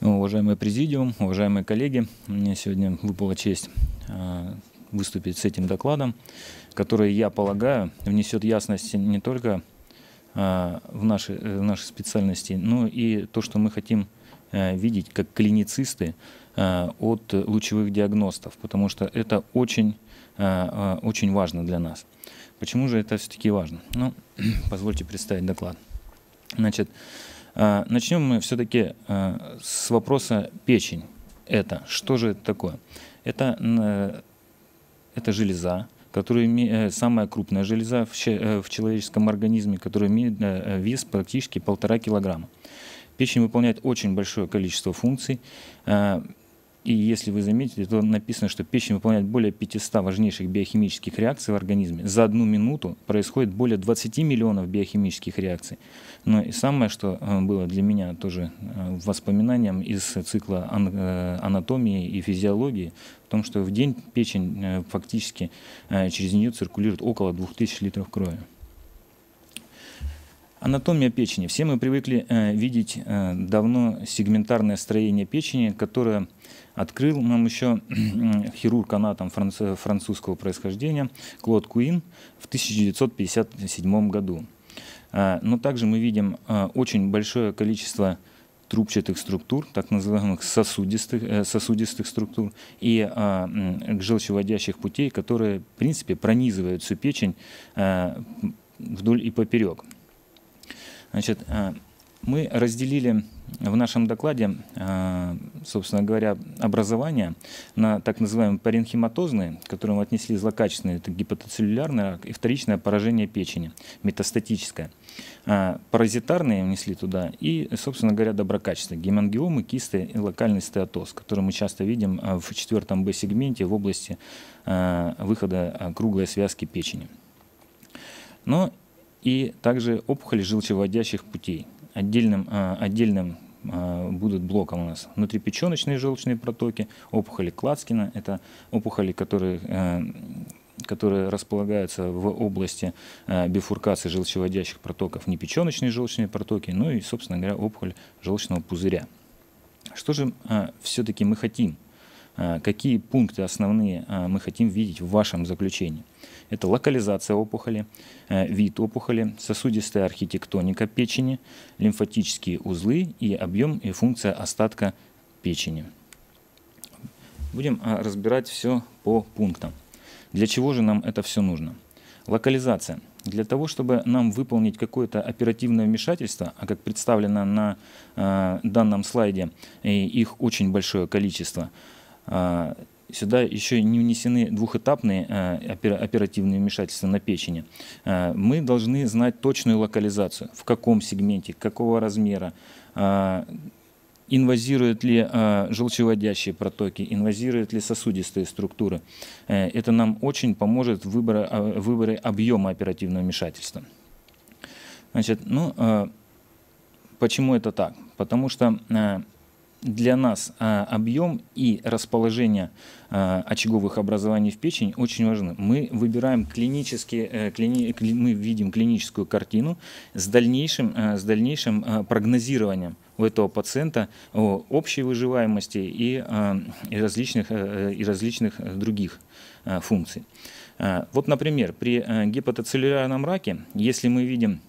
Уважаемый президиум, уважаемые коллеги, мне сегодня выпала честь а, выступить с этим докладом, который, я полагаю, внесет ясность не только а, в наши, в наши специальности, но и то, что мы хотим э, видеть как клиницисты э, от лучевых диагностов, потому что это очень, э, очень важно для нас. Почему же это все-таки важно? Ну, позвольте представить доклад. Значит, а, начнем мы все-таки а, с вопроса печень. Это что же это такое? Это, это железа, которая э, самая крупная железа э, в человеческом организме, которая имеет э, вес практически полтора килограмма. Печень выполняет очень большое количество функций. А, и если вы заметите, то написано, что печень выполняет более 500 важнейших биохимических реакций в организме. За одну минуту происходит более 20 миллионов биохимических реакций. Но и самое, что э, было для меня тоже э, воспоминанием из цикла э, анатомии и физиологии, в том, что в день печень фактически через нее циркулирует около 2000 литров крови. Анатомия печени. Все мы привыкли э, видеть э, давно сегментарное строение печени, которое открыл нам еще э, хирург анатом французского происхождения Клод Куин в 1957 году. Э, но также мы видим э, очень большое количество трубчатых структур, так называемых сосудистых, сосудистых структур и желчеводящих путей, которые, в принципе, пронизывают всю печень вдоль и поперек. Значит, мы разделили в нашем докладе, э, собственно говоря, образование на так называемые паренхематозные, к которым мы отнесли злокачественные, это гипотоцеллюлярный рак и вторичное поражение печени, метастатическое. А паразитарные внесли туда и, собственно говоря, доброкачественные, гемангиомы, кисты и локальный стеатоз, который мы часто видим э, в четвертом Б-сегменте в области э, выхода круглой связки печени. Но и также опухоли желчеводящих путей – отдельным, а, отдельным а, будут блоком у нас внутрипеченочные желчные протоки, опухоли Клацкина, это опухоли, которые э, которые располагаются в области э, бифуркации желчеводящих протоков, непеченочные желчные протоки, ну и, собственно говоря, опухоль желчного пузыря. Что же а, все-таки мы хотим? Какие пункты основные мы хотим видеть в вашем заключении? Это локализация опухоли, э, вид опухоли, сосудистая архитектоника печени, лимфатические узлы и объем и функция остатка печени. Будем а, разбирать все по пунктам. Для чего же нам это все нужно? Локализация. Для того, чтобы нам выполнить какое-то оперативное вмешательство, а как представлено на э, данном слайде, их очень большое количество, э, сюда еще не внесены двухэтапные э, оперативные вмешательства на печени, э, мы должны знать точную локализацию, в каком сегменте, какого размера, э, инвазируют ли желчеводящие протоки, инвазируют ли сосудистые структуры. это нам очень поможет в выборе, объема оперативного вмешательства. Значит, ну, почему это так? Потому что для нас а, объем и расположение а, очаговых образований в печень очень важны. Мы выбираем клинические, э, мы видим клиническую картину с дальнейшим, а, с дальнейшим прогнозированием у этого пациента о общей выживаемости и, различных, и различных э, э, других функций. вот, например, при гепатоцеллюлярном раке, если мы видим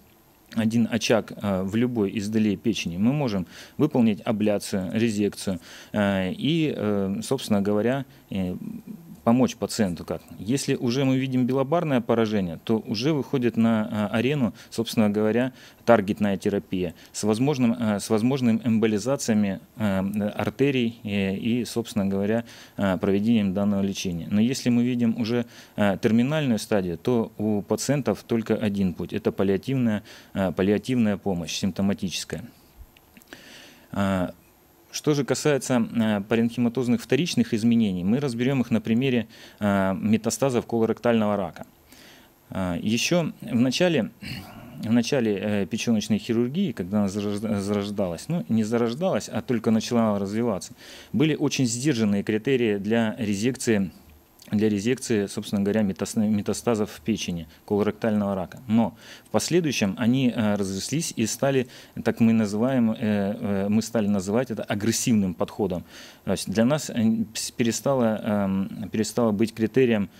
один очаг э, в любой из долей печени, мы можем выполнить абляцию, резекцию э, и, э, собственно говоря, помочь пациенту как? Если уже мы видим белобарное поражение, то уже выходит на а, арену, собственно говоря, таргетная терапия с, возможным, а, с возможными эмболизациями а, артерий э, и, собственно говоря, проведением данного лечения. Но если мы видим уже терминальную стадию, то у пациентов только один путь – это паллиативная, паллиативная помощь, симптоматическая. Что же касается э, паренхематозных вторичных изменений, мы разберем их на примере э, метастазов колоректального рака. Э, Еще в начале, в начале печеночной хирургии, когда она зарождалась, ну не зарождалась, а только начала развиваться, были очень сдержанные критерии для резекции для резекции, собственно говоря, метастазов в печени, колоректального рака. Но в последующем они э, разрослись и стали, так мы называем, э, э, мы стали называть это агрессивным подходом. То есть для нас перестало, эм, перестало быть критерием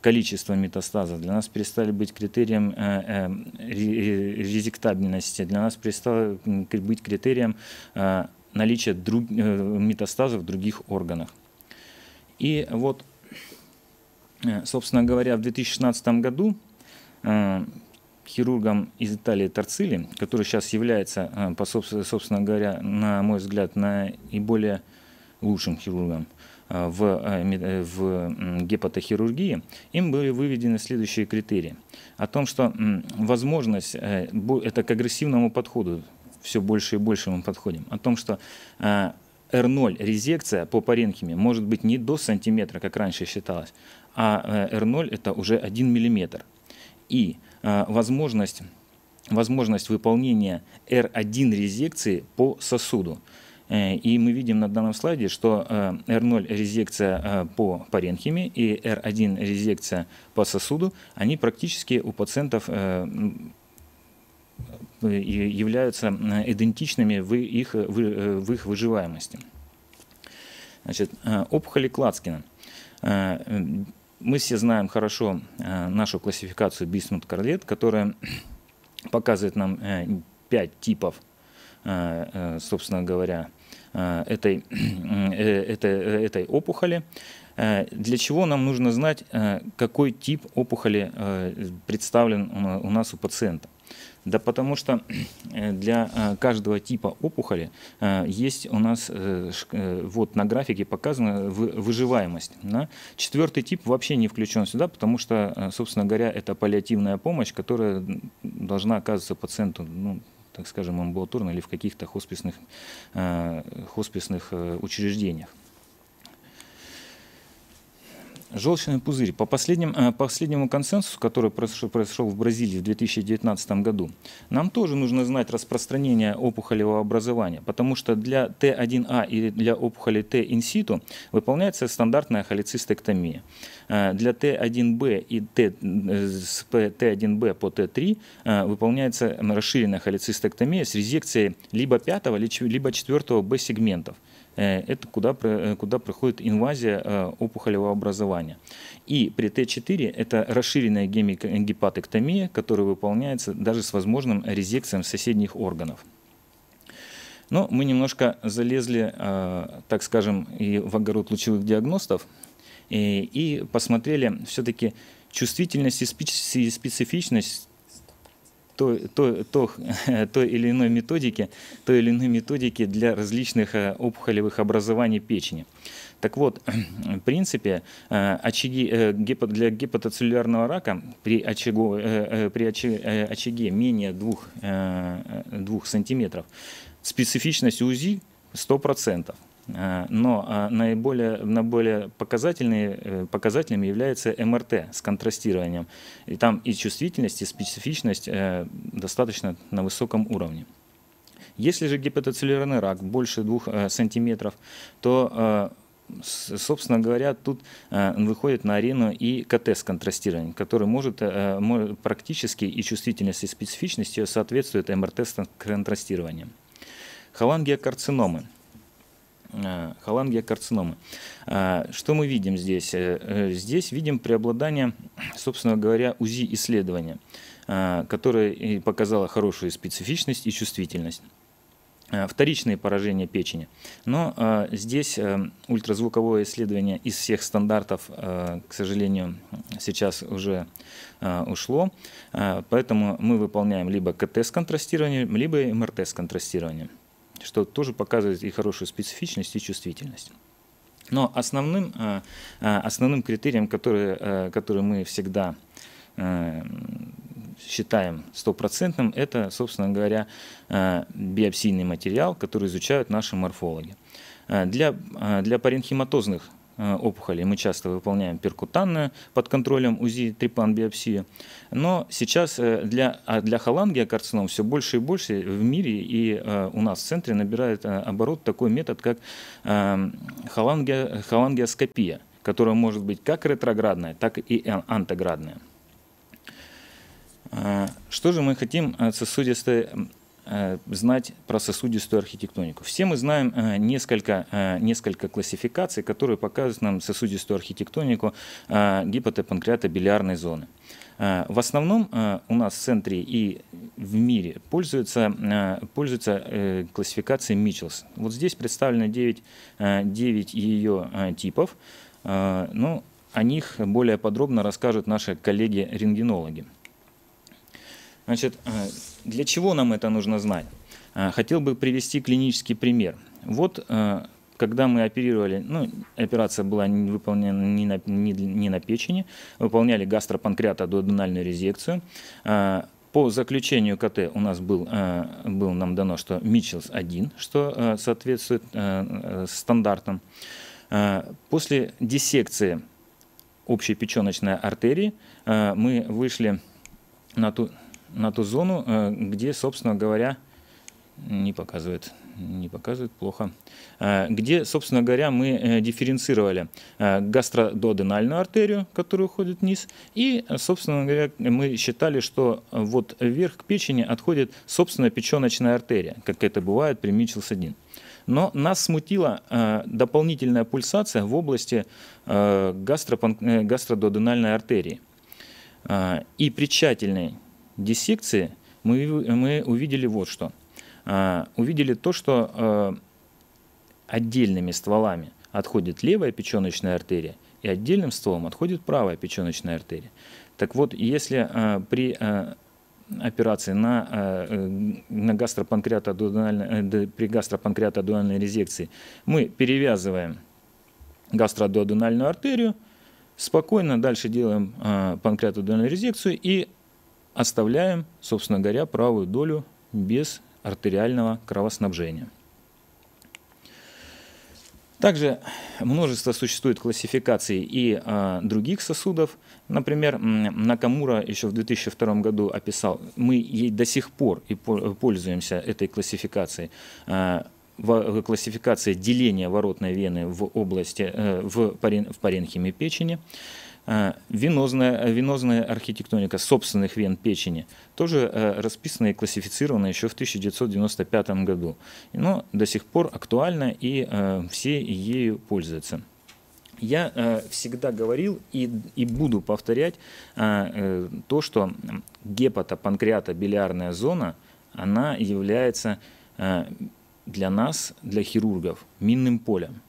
количество метастазов, для нас перестали быть критерием эм, резектабельности, для нас перестало быть критерием наличия друг, метастазов в других органах. И вот Э, собственно говоря, в 2016 году э, хирургом из Италии Торцили, который сейчас является, э, по, собственно говоря, на мой взгляд, наиболее лучшим хирургом в, в гепатохирургии, им были выведены следующие критерии. О том, что возможность, это к агрессивному подходу, все больше и больше мы подходим, о том, что R0 резекция по паренхиме может быть не до сантиметра, как раньше считалось, а э, R0 это уже 1 мм. И э, возможность, возможность выполнения R1 резекции по сосуду. Э, и мы видим на данном слайде, что R0 резекция по паренхиме и R1 резекция по сосуду, они практически у пациентов являются идентичными в их, в их выживаемости. Значит, опухоли Клацкина мы все знаем хорошо э, нашу классификацию Бисмут-Карлет, которая показывает нам э, пять типов, э, собственно говоря, этой, этой, этой опухоли. Для чего нам нужно знать, какой тип опухоли представлен у нас у пациента? Да потому что э, для э, каждого типа опухоли э, есть у нас, вот на графике показана выживаемость. Да? Четвертый тип вообще не включен сюда, потому что, собственно говоря, это паллиативная помощь, которая должна оказываться пациенту ну, так скажем, амбулаторно или в каких-то хосписных, хосписных учреждениях. Желчный пузырь. По последним, э, последнему консенсусу, который произошел, произошел в Бразилии в 2019 году, нам тоже нужно знать распространение опухолевого образования, потому что для Т1А и для опухоли Т инситу выполняется стандартная холецистектомия. Э, для Т1Б и Т, э, с Т1Б по Т3 выполняется расширенная холецистектомия с резекцией либо 5, либо 4 Б сегментов – Э, это куда, э, куда проходит инвазия э, опухолевого образования. И при Т4 это расширенная гепатоктомия, которая выполняется даже с возможным резекцией соседних органов. Но мы немножко залезли, так скажем, и в огород лучевых диагностов и посмотрели все-таки чувствительность и специфичность то, то, то, той или иной методики, той или иной методики для различных э, опухолевых образований печени. Так вот, в принципе, э, очаги э, для гепатоцеллюлярного рака при, очагу, при очаге менее 2, 2 см специфичность УЗИ 100%. Э, но а, наиболее, наиболее показательные, э, показательным является МРТ с контрастированием. И там и чувствительность, и специфичность э, достаточно на высоком уровне. Если же гепатоцеллюлярный рак больше 2 сантиметров, то собственно говоря, тут выходит на арену и КТ с контрастированием, который может, практически и чувствительность, и специфичность соответствует МРТ с контрастированием. Холангиокарциномы. карциномы – Э, холангия карциномы. А, что мы видим здесь? Э, э, здесь видим преобладание, собственно говоря, УЗИ исследования, а, которое и показало хорошую специфичность и чувствительность а, вторичные поражения печени. Но э, здесь э, ультразвуковое исследование из всех стандартов, э, к сожалению, сейчас уже э, ушло, э, поэтому мы выполняем либо КТ с контрастированием, либо МРТ с контрастированием что тоже показывает и хорошую специфичность, и чувствительность. Но основным, э, э, основным критерием, который, э, который мы всегда считаем стопроцентным, это, собственно говоря, биопсийный материал, который изучают наши морфологи. Для, для паренхематозных Э, опухолей. Мы часто выполняем перкутанную под контролем УЗИ, трипан биопсию Но сейчас э, для, а для холангиокарцином все больше и больше в мире и э, у нас в центре набирает оборот такой метод, как эм, холангия, холангиоскопия, которая может быть как ретроградная, так и антоградная. Что же мы хотим от сосудистой Э, знать про сосудистую архитектонику. Все мы знаем э, несколько, э, несколько классификаций, которые показывают нам сосудистую архитектонику гипотопанкреата билиарной зоны. В основном у нас в центре и в мире пользуются, пользуются классификацией Митчелс. Вот здесь представлено 9, 9 ее типов. Но ну, о них более подробно расскажут наши коллеги-рентгенологи. Значит, э, для чего нам это нужно знать? Э, хотел бы привести клинический пример. Вот э, когда мы оперировали, ну, операция была выполнена не на, не, не на печени, выполняли гастропанкреатодуоденальную резекцию. По заключению КТ у нас был, был нам дано, что Митчелс 1, что соответствует стандартам. После диссекции общей печеночной артерии мы вышли на ту на ту зону, э, где, собственно говоря, не показывает, не показывает плохо, э, где, собственно говоря, мы э, дифференцировали гастрододенальную артерию, которая уходит вниз, и, собственно говоря, мы считали, что вот вверх к печени отходит, собственно, печеночная артерия, как это бывает при Мичелс-1. Но нас смутила э, дополнительная пульсация в области э, гастропан... гастрододенальной артерии. Э, и при тщательной диссекции мы, мы увидели вот что. А, увидели то, что а, отдельными стволами отходит левая печеночная артерия, и отдельным стволом отходит правая печеночная артерия. Так вот, если а, при а, операции на, а, на гастропанкреатодуоденальной, э, при гастропанкреатодуоденальной резекции мы перевязываем гастродуоденальную артерию, спокойно дальше делаем а, панкреатодуоденальную резекцию и оставляем, собственно говоря, правую долю без артериального кровоснабжения. Также множество существует классификаций и э, других сосудов. Например, Накамура еще в 2002 году описал, мы ей до сих пор и пользуемся этой классификацией, э, а, в, классификация деления воротной вены в области, э, в, парен, в паренхиме печени. Э, Э, венозная, э, венозная архитектоника собственных вен печени тоже э, расписана и классифицирована еще в 1995 году, но до сих пор актуальна и все ею пользуются. Я всегда говорил и, и буду повторять э, э, то, что гепатопанкреатобилиарная зона, она является для нас, для хирургов, минным полем.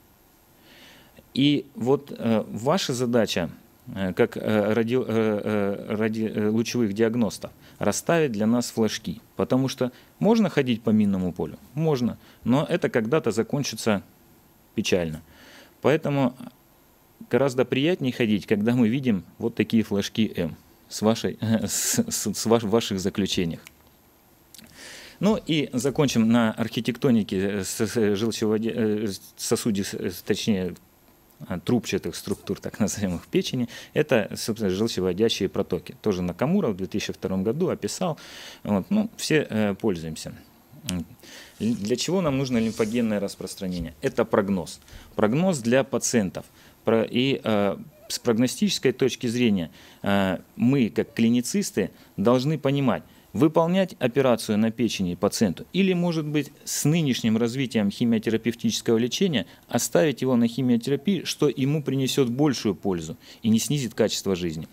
И вот э, ваша задача Э, как э, ради, э, ради лучевых диагностов, расставить для нас флажки. Потому что можно ходить по минному полю? Можно. Но это когда-то закончится печально. Поэтому гораздо приятнее ходить, когда мы видим вот такие флажки М с, вашей, с, с, с ваш, ваших заключениях. Ну и закончим на архитектонике сосудистых, точнее Э, трубчатых структур, так называемых печени, это, собственно, желчевыводящие протоки. Тоже Накамура в 2002 году описал. Вот, ну, все э, пользуемся. Для чего нам нужно лимфогенное распространение? Это прогноз. Прогноз для пациентов. Про И э, с прогностической точки зрения э, мы, как клиницисты, должны понимать, выполнять операцию на печени пациенту или, может быть, с нынешним развитием химиотерапевтического лечения оставить его на химиотерапии, что ему принесет большую пользу и не снизит качество жизни.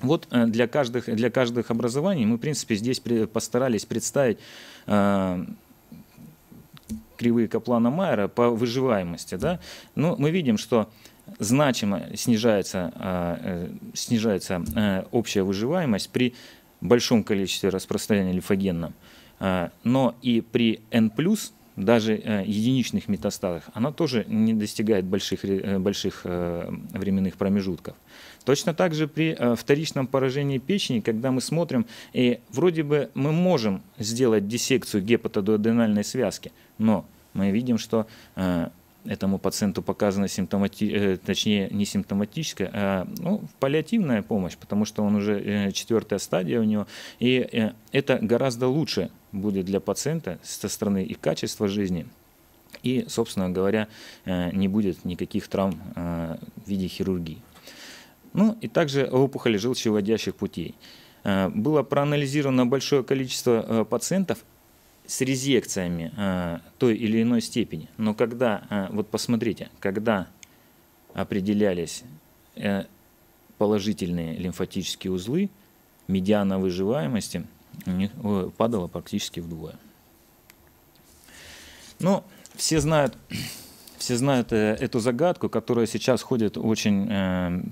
Вот э, для каждых, для каждых образований мы, в принципе, здесь постарались представить э, кривые Каплана Майера по выживаемости. Да? Но ну, мы видим, что значимо снижается, э, снижается общая выживаемость при большом количестве распространения лимфогенном, э, но и при N+, даже э, единичных метастазах, она тоже не достигает больших, э, больших временных промежутков. Точно так же при вторичном поражении печени, когда мы смотрим, и вроде бы мы можем сделать диссекцию гепатодуоденальной связки, но мы видим, что этому пациенту показана симптомати... Э, точнее не симптоматическая, а ну, паллиативная помощь, потому что он уже э, четвертая стадия у него, и э, это гораздо лучше будет для пациента со стороны и качества жизни, и, собственно говоря, не будет никаких травм в виде хирургии. Ну и также опухоли желчеводящих путей. Было проанализировано большое количество пациентов, с резекциями э, той или иной степени. Но когда, э, вот посмотрите, когда определялись э, положительные лимфатические узлы, медиана выживаемости у них падала практически вдвое. Но ну, все знают, все знают э, эту загадку, которая сейчас ходит очень э,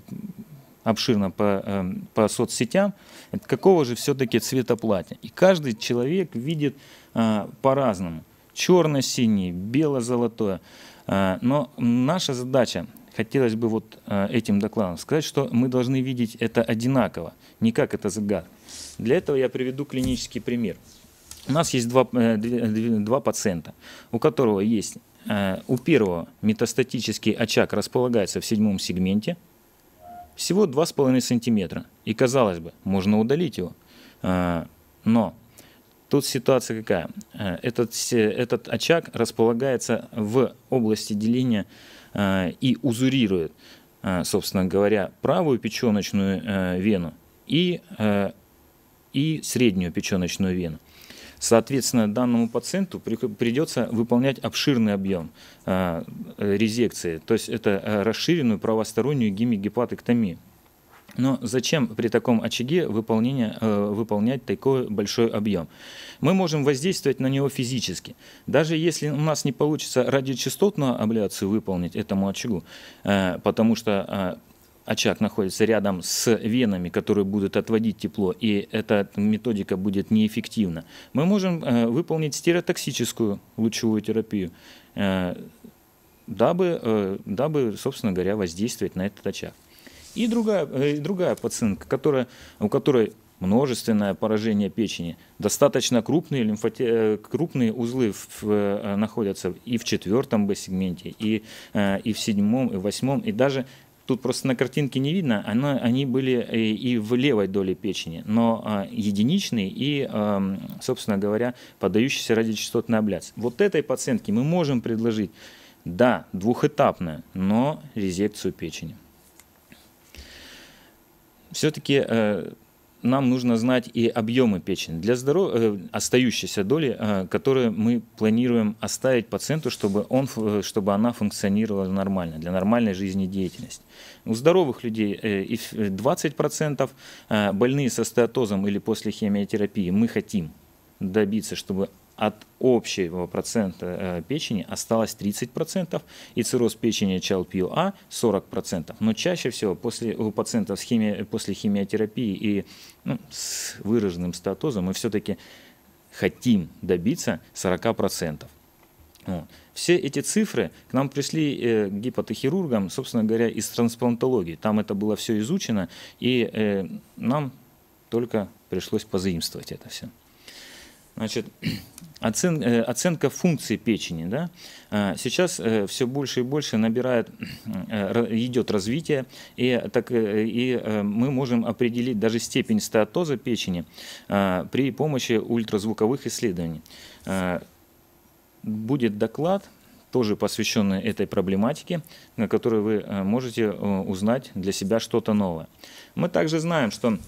обширно по, э, по соцсетям, это какого же все-таки цвета платья. И каждый человек видит э, по-разному. Черно-синий, бело-золотое. Э, но наша задача, хотелось бы вот этим докладом сказать, что мы должны видеть это одинаково, не как это загад. Для этого я приведу клинический пример. У нас есть два, два пациента, у которого есть, у первого метастатический очаг располагается в седьмом сегменте – всего 2,5 сантиметра. И казалось бы, можно удалить его. А, но тут ситуация какая? А, этот, этот очаг располагается в области деления а, и узурирует, собственно говоря, правую печеночную вену и, и среднюю печеночную вену. Соответственно, данному пациенту придется выполнять обширный объем а, резекции, то есть это а, расширенную правостороннюю гемигепатоктомию. Но зачем при таком очаге выполнение, э, выполнять такой большой объем? Мы можем воздействовать на него физически. Даже если у нас не получится радиочастотную абляцию выполнить этому очагу, э, потому что э, очаг находится рядом с венами, которые будут отводить тепло, и эта методика будет неэффективна, мы можем э, выполнить стереотоксическую лучевую терапию, э, дабы, э, дабы, собственно говоря, воздействовать на этот очаг. И другая, другая пациентка, которая, у которой множественное поражение печени, достаточно крупные, лимфоте... крупные узлы в, находятся и в четвертом Б-сегменте, и, и в седьмом, и в восьмом, и даже тут просто на картинке не видно, она, они были э, и в левой доле печени, но а, единичные и, а, собственно говоря, поддающиеся радиочастотной абляции. Вот этой пациентке мы можем предложить, да, двухэтапную, но резекцию печени. Все-таки э, нам нужно знать и объемы печени для здоровья Э, остающейся доли, э, которую мы планируем оставить пациенту, чтобы, он, э, чтобы она функционировала нормально, для нормальной жизнедеятельности. У здоровых людей э, 20% э, э, больные со стеатозом или после химиотерапии мы хотим добиться, чтобы от общего процента э, печени осталось 30%, и цирроз печени ЧЛП-А 40%. Но чаще всего после, у пациентов с хими, после химиотерапии и ну, с выраженным статозом мы все-таки хотим добиться 40%. Вот. Все эти цифры к нам пришли э, гипотохирургам, собственно говоря, из трансплантологии. Там это было все изучено, и э, нам только пришлось позаимствовать это все. Значит, оцен, э, оценка функции печени. Да? А, сейчас э, все больше и больше набирает, э, идет развитие, и, так, и мы можем определить даже степень стеатоза печени а, при помощи ультразвуковых исследований. А, будет доклад, тоже посвященный этой проблематике, на которой вы можете узнать для себя что-то новое. Мы также знаем, что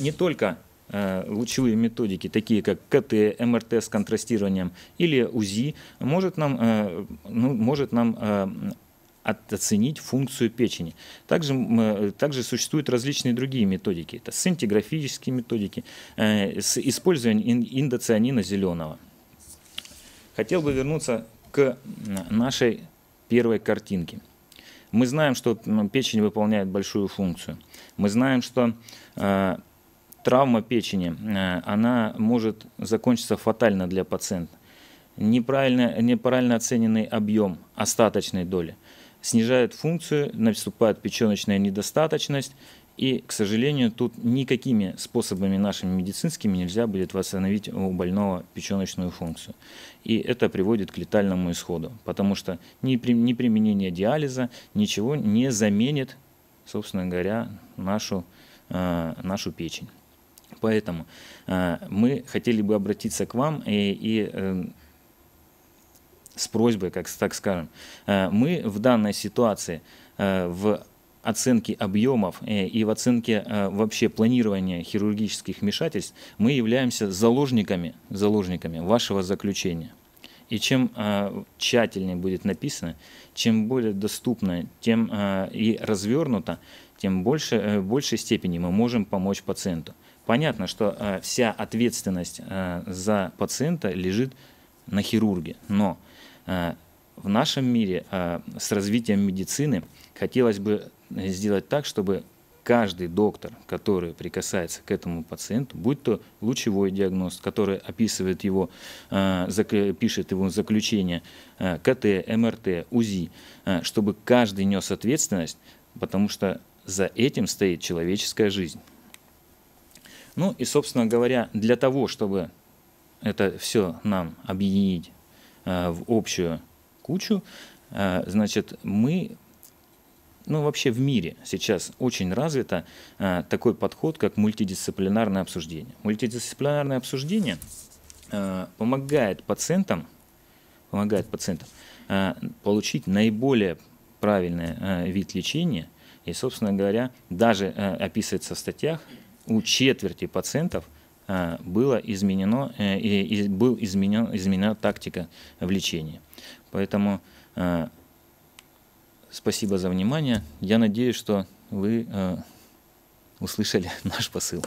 не только Э, лучевые методики, такие как КТ, МРТ с контрастированием или УЗИ, может нам, э, ну, может нам э, оценить функцию печени. Также, также существуют различные другие методики. Это синтеграфические методики с использованием индоцианина зеленого. Хотел бы вернуться к нашей первой картинке. Мы знаем, что печень выполняет большую функцию. Мы знаем, что травма печени, э, она может закончиться фатально для пациента. Неправильно, неправильно оцененный объем остаточной доли снижает функцию, наступает печеночная недостаточность, и, к сожалению, тут никакими способами нашими медицинскими нельзя будет восстановить у больного печеночную функцию. И это приводит к летальному исходу, потому что ни, при, ни применение диализа ничего не заменит, собственно говоря, нашу, э, нашу печень. Поэтому э, мы хотели бы обратиться к вам и, и э, с просьбой, как так скажем. Э, мы в данной ситуации в оценке объемов и в оценке вообще планирования хирургических вмешательств мы являемся заложниками, заложниками вашего заключения. И чем э, тщательнее будет написано, чем более доступно, тем э, и развернуто, тем больше, э, в большей степени мы можем помочь пациенту. Понятно, что э, вся ответственность э, за пациента лежит на хирурге, но э, в нашем мире с развитием медицины хотелось бы сделать так, чтобы каждый доктор, который прикасается к этому пациенту, будь то лучевой диагност, который описывает его, пишет его заключение, КТ, МРТ, УЗИ, чтобы каждый нес ответственность, потому что за этим стоит человеческая жизнь. Ну и, собственно говоря, для того, чтобы это все нам объединить э, в общую кучу, э, значит, мы, ну вообще в мире сейчас очень развито э, такой подход, как мультидисциплинарное обсуждение. Мультидисциплинарное обсуждение помогает пациентам, помогает пациентам получить наиболее правильный вид лечения, и, собственно говоря, даже описывается в статьях, у четверти пациентов а, было изменено, э, и был изменен, изменена тактика в лечении. Поэтому а, спасибо за внимание. Я надеюсь, что вы а, услышали наш посыл.